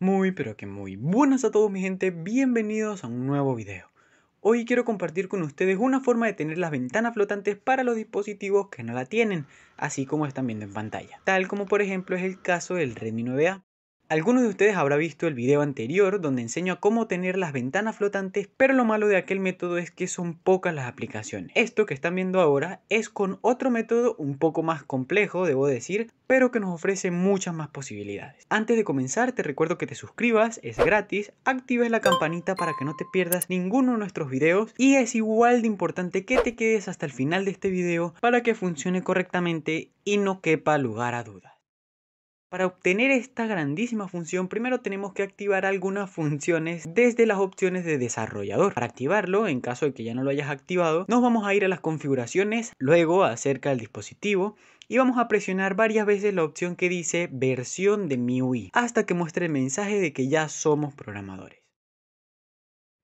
Muy pero que muy buenas a todos mi gente, bienvenidos a un nuevo video. Hoy quiero compartir con ustedes una forma de tener las ventanas flotantes para los dispositivos que no la tienen, así como están viendo en pantalla. Tal como por ejemplo es el caso del Redmi 9A. Algunos de ustedes habrá visto el video anterior donde enseño a cómo tener las ventanas flotantes, pero lo malo de aquel método es que son pocas las aplicaciones. Esto que están viendo ahora es con otro método un poco más complejo, debo decir, pero que nos ofrece muchas más posibilidades. Antes de comenzar, te recuerdo que te suscribas, es gratis, actives la campanita para que no te pierdas ninguno de nuestros videos y es igual de importante que te quedes hasta el final de este video para que funcione correctamente y no quepa lugar a dudas. Para obtener esta grandísima función, primero tenemos que activar algunas funciones desde las opciones de desarrollador. Para activarlo, en caso de que ya no lo hayas activado, nos vamos a ir a las configuraciones, luego acerca del dispositivo y vamos a presionar varias veces la opción que dice versión de MIUI hasta que muestre el mensaje de que ya somos programadores.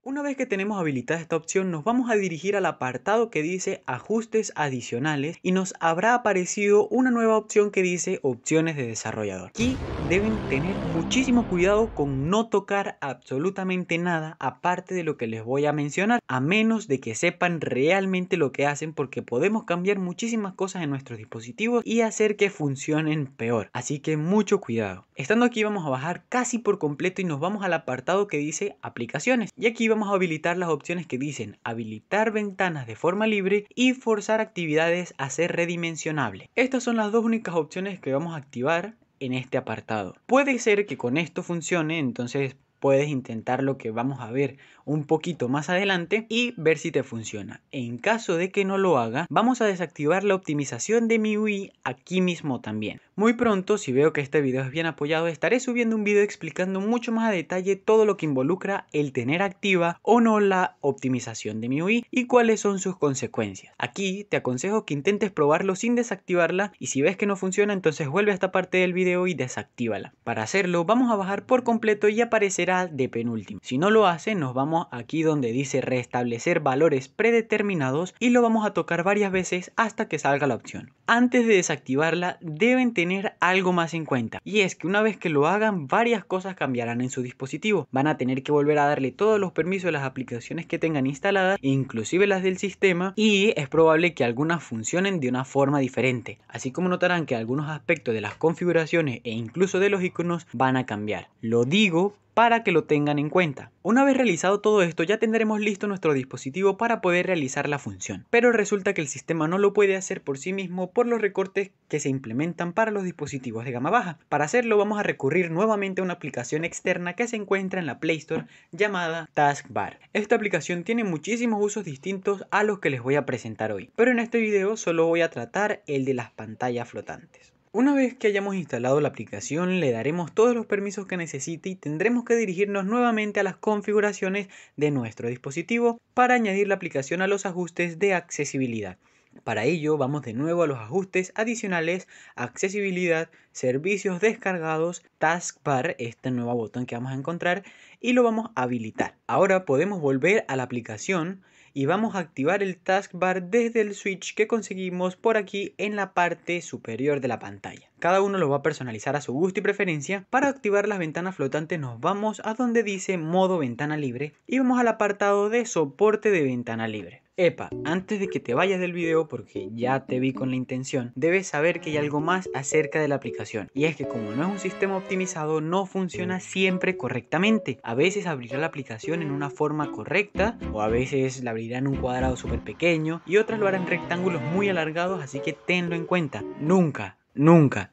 Una vez que tenemos habilitada esta opción, nos vamos a dirigir al apartado que dice ajustes adicionales y nos habrá aparecido una nueva opción que dice opciones de desarrollador. Aquí deben tener muchísimo cuidado con no tocar absolutamente nada aparte de lo que les voy a mencionar, a menos de que sepan realmente lo que hacen porque podemos cambiar muchísimas cosas en nuestros dispositivos y hacer que funcionen peor. Así que mucho cuidado. Estando aquí vamos a bajar casi por completo y nos vamos al apartado que dice aplicaciones. Y aquí vamos a habilitar las opciones que dicen habilitar ventanas de forma libre y forzar actividades a ser redimensionables. Estas son las dos únicas opciones que vamos a activar en este apartado. Puede ser que con esto funcione, entonces puedes intentar lo que vamos a ver un poquito más adelante y ver si te funciona. En caso de que no lo haga, vamos a desactivar la optimización de mi UI aquí mismo también. Muy pronto, si veo que este video es bien apoyado, estaré subiendo un video explicando mucho más a detalle todo lo que involucra el tener activa o no la optimización de mi UI y cuáles son sus consecuencias. Aquí te aconsejo que intentes probarlo sin desactivarla y si ves que no funciona, entonces vuelve a esta parte del video y desactívala. Para hacerlo, vamos a bajar por completo y aparecerá de penúltimo. Si no lo hace, nos vamos aquí donde dice restablecer valores predeterminados y lo vamos a tocar varias veces hasta que salga la opción antes de desactivarla deben tener algo más en cuenta. Y es que una vez que lo hagan, varias cosas cambiarán en su dispositivo. Van a tener que volver a darle todos los permisos a las aplicaciones que tengan instaladas, inclusive las del sistema, y es probable que algunas funcionen de una forma diferente. Así como notarán que algunos aspectos de las configuraciones e incluso de los iconos van a cambiar. Lo digo para que lo tengan en cuenta. Una vez realizado todo esto ya tendremos listo nuestro dispositivo para poder realizar la función, pero resulta que el sistema no lo puede hacer por sí mismo por los recortes que se implementan para los dispositivos de gama baja. Para hacerlo vamos a recurrir nuevamente a una aplicación externa que se encuentra en la Play Store llamada Taskbar. Esta aplicación tiene muchísimos usos distintos a los que les voy a presentar hoy, pero en este video solo voy a tratar el de las pantallas flotantes. Una vez que hayamos instalado la aplicación, le daremos todos los permisos que necesite y tendremos que dirigirnos nuevamente a las configuraciones de nuestro dispositivo para añadir la aplicación a los ajustes de accesibilidad. Para ello vamos de nuevo a los ajustes adicionales, accesibilidad, servicios descargados, taskbar, este nuevo botón que vamos a encontrar, y lo vamos a habilitar. Ahora podemos volver a la aplicación y vamos a activar el taskbar desde el switch que conseguimos por aquí en la parte superior de la pantalla. Cada uno lo va a personalizar a su gusto y preferencia. Para activar las ventanas flotantes nos vamos a donde dice modo ventana libre y vamos al apartado de soporte de ventana libre. Epa, antes de que te vayas del video, porque ya te vi con la intención, debes saber que hay algo más acerca de la aplicación. Y es que como no es un sistema optimizado, no funciona siempre correctamente. A veces abrirá la aplicación en una forma correcta, o a veces la abrirá en un cuadrado súper pequeño, y otras lo harán en rectángulos muy alargados, así que tenlo en cuenta. Nunca, nunca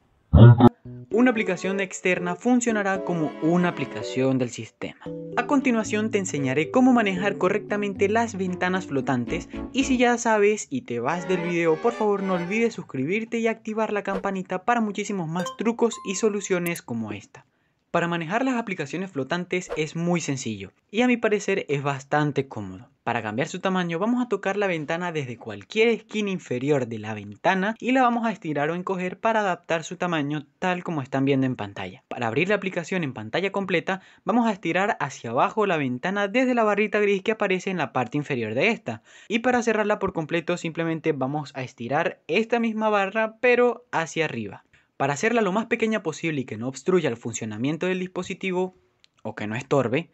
una aplicación externa funcionará como una aplicación del sistema. A continuación te enseñaré cómo manejar correctamente las ventanas flotantes y si ya sabes y te vas del video por favor no olvides suscribirte y activar la campanita para muchísimos más trucos y soluciones como esta. Para manejar las aplicaciones flotantes es muy sencillo y a mi parecer es bastante cómodo. Para cambiar su tamaño vamos a tocar la ventana desde cualquier esquina inferior de la ventana y la vamos a estirar o encoger para adaptar su tamaño tal como están viendo en pantalla. Para abrir la aplicación en pantalla completa vamos a estirar hacia abajo la ventana desde la barrita gris que aparece en la parte inferior de esta y para cerrarla por completo simplemente vamos a estirar esta misma barra pero hacia arriba. Para hacerla lo más pequeña posible y que no obstruya el funcionamiento del dispositivo o que no estorbe,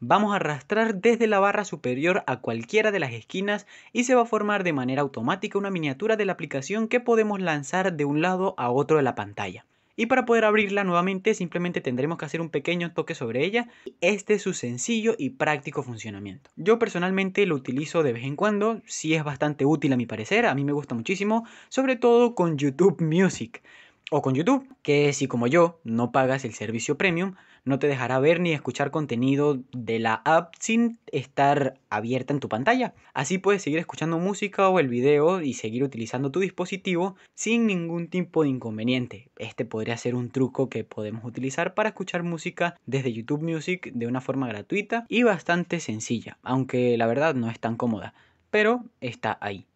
vamos a arrastrar desde la barra superior a cualquiera de las esquinas y se va a formar de manera automática una miniatura de la aplicación que podemos lanzar de un lado a otro de la pantalla. Y para poder abrirla nuevamente simplemente tendremos que hacer un pequeño toque sobre ella. Este es su sencillo y práctico funcionamiento. Yo personalmente lo utilizo de vez en cuando, Si es bastante útil a mi parecer, a mí me gusta muchísimo, sobre todo con YouTube Music o con YouTube, que si como yo no pagas el servicio premium, no te dejará ver ni escuchar contenido de la app sin estar abierta en tu pantalla. Así puedes seguir escuchando música o el video y seguir utilizando tu dispositivo sin ningún tipo de inconveniente. Este podría ser un truco que podemos utilizar para escuchar música desde YouTube Music de una forma gratuita y bastante sencilla, aunque la verdad no es tan cómoda, pero está ahí.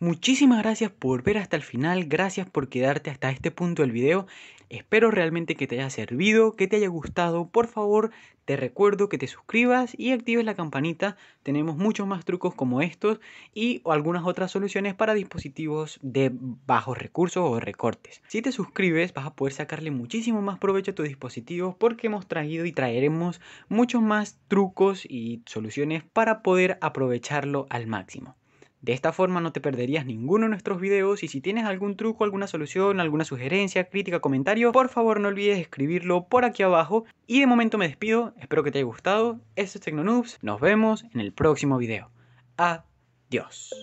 Muchísimas gracias por ver hasta el final, gracias por quedarte hasta este punto del video. Espero realmente que te haya servido, que te haya gustado. Por favor, te recuerdo que te suscribas y actives la campanita. Tenemos muchos más trucos como estos y algunas otras soluciones para dispositivos de bajos recursos o recortes. Si te suscribes vas a poder sacarle muchísimo más provecho a tu dispositivo porque hemos traído y traeremos muchos más trucos y soluciones para poder aprovecharlo al máximo. De esta forma no te perderías ninguno de nuestros videos y si tienes algún truco, alguna solución, alguna sugerencia, crítica, comentario, por favor no olvides escribirlo por aquí abajo. Y de momento me despido, espero que te haya gustado. Esto es Tecnonoobs, nos vemos en el próximo video. Adiós.